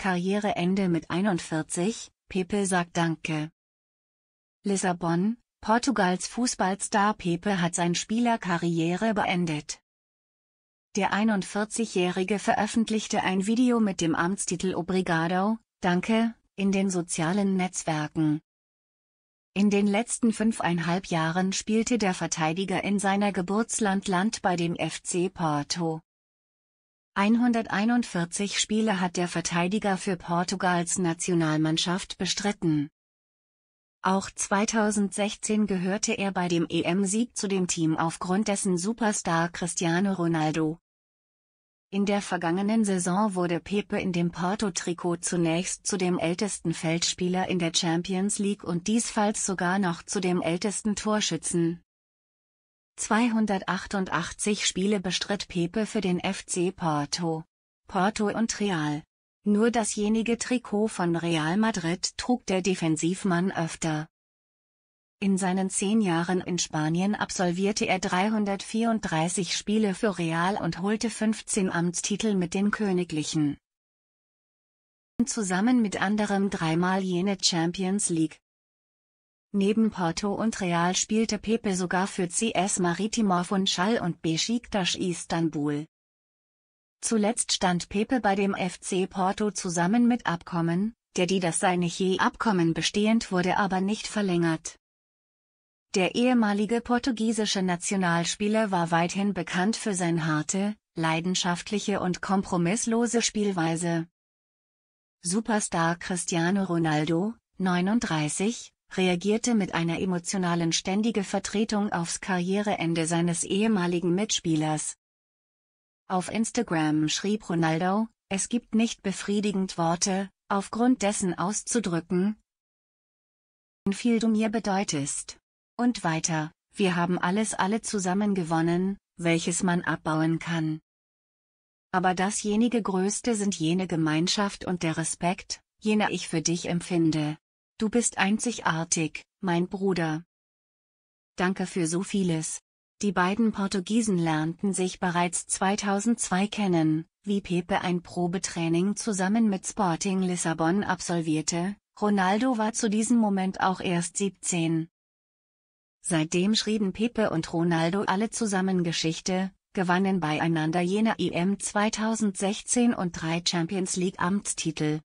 Karriereende mit 41, Pepe sagt Danke. Lissabon, Portugals Fußballstar Pepe hat sein Spielerkarriere beendet. Der 41-Jährige veröffentlichte ein Video mit dem Amtstitel Obrigado, Danke, in den sozialen Netzwerken. In den letzten fünfeinhalb Jahren spielte der Verteidiger in seiner Geburtsland Land bei dem FC Porto. 141 Spiele hat der Verteidiger für Portugals Nationalmannschaft bestritten. Auch 2016 gehörte er bei dem EM-Sieg zu dem Team aufgrund dessen Superstar Cristiano Ronaldo. In der vergangenen Saison wurde Pepe in dem Porto-Trikot zunächst zu dem ältesten Feldspieler in der Champions League und diesfalls sogar noch zu dem ältesten Torschützen. 288 Spiele bestritt Pepe für den FC Porto. Porto und Real. Nur dasjenige Trikot von Real Madrid trug der Defensivmann öfter. In seinen zehn Jahren in Spanien absolvierte er 334 Spiele für Real und holte 15 Amtstitel mit den Königlichen. Zusammen mit anderem dreimal jene Champions League. Neben Porto und Real spielte Pepe sogar für CS Maritimor Funchal und Besiktas Istanbul. Zuletzt stand Pepe bei dem FC Porto zusammen mit Abkommen, der die das sei nicht je Abkommen bestehend wurde aber nicht verlängert. Der ehemalige portugiesische Nationalspieler war weithin bekannt für seine harte, leidenschaftliche und kompromisslose Spielweise. Superstar Cristiano Ronaldo, 39, reagierte mit einer emotionalen ständigen Vertretung aufs Karriereende seines ehemaligen Mitspielers. Auf Instagram schrieb Ronaldo, es gibt nicht befriedigend Worte, aufgrund dessen auszudrücken, wie viel du mir bedeutest. Und weiter, wir haben alles alle zusammen gewonnen, welches man abbauen kann. Aber dasjenige Größte sind jene Gemeinschaft und der Respekt, jener ich für dich empfinde. Du bist einzigartig, mein Bruder. Danke für so vieles. Die beiden Portugiesen lernten sich bereits 2002 kennen, wie Pepe ein Probetraining zusammen mit Sporting Lissabon absolvierte, Ronaldo war zu diesem Moment auch erst 17. Seitdem schrieben Pepe und Ronaldo alle zusammen Geschichte, gewannen beieinander jene IM e 2016 und drei Champions League Amtstitel.